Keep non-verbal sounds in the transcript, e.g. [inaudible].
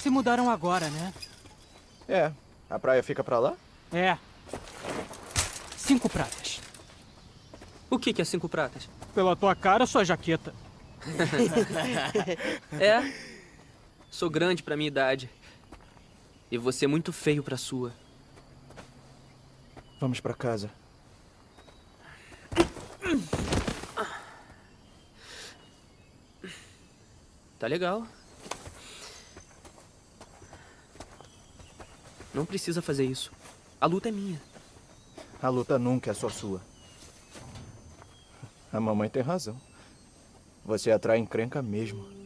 Se mudaram agora, né? É. A praia fica pra lá? É. Cinco pratas. O que, que é cinco pratas? Pela tua cara, sua jaqueta. [laughs] é. Sou grande pra minha idade. E você é muito feio pra sua. Vamos pra casa. Tá legal. Não precisa fazer isso. A luta é minha. A luta nunca é só sua. A mamãe tem razão. Você atrai encrenca mesmo.